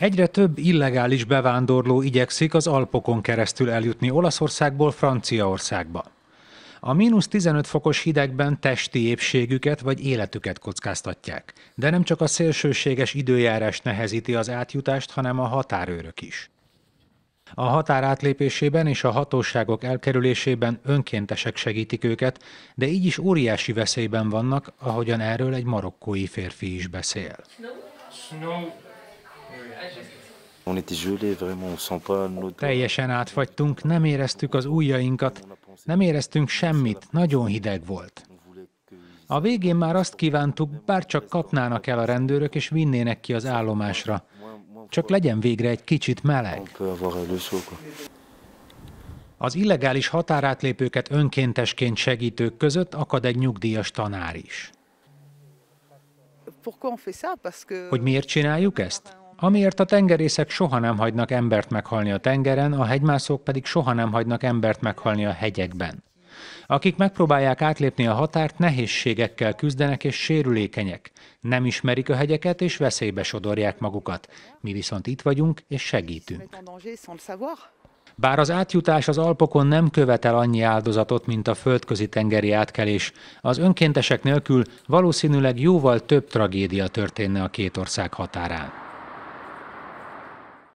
Egyre több illegális bevándorló igyekszik az Alpokon keresztül eljutni Olaszországból Franciaországba. A mínusz 15 fokos hidegben testi épségüket vagy életüket kockáztatják. De nem csak a szélsőséges időjárás nehezíti az átjutást, hanem a határőrök is. A határ átlépésében és a hatóságok elkerülésében önkéntesek segítik őket, de így is óriási veszélyben vannak, ahogyan erről egy marokkói férfi is beszél. Snow. Snow. Teljesen átfagytunk, nem éreztük az ujjainkat, nem éreztünk semmit, nagyon hideg volt. A végén már azt kívántuk, bár csak kapnának el a rendőrök, és vinnének ki az állomásra. Csak legyen végre egy kicsit meleg. Az illegális határátlépőket önkéntesként segítők között akad egy nyugdíjas tanár is. Hogy miért csináljuk ezt? Amiért a tengerészek soha nem hagynak embert meghalni a tengeren, a hegymászók pedig soha nem hagynak embert meghalni a hegyekben. Akik megpróbálják átlépni a határt, nehézségekkel küzdenek és sérülékenyek. Nem ismerik a hegyeket és veszélybe sodorják magukat. Mi viszont itt vagyunk és segítünk. Bár az átjutás az Alpokon nem követel annyi áldozatot, mint a földközi tengeri átkelés, az önkéntesek nélkül valószínűleg jóval több tragédia történne a két ország határán.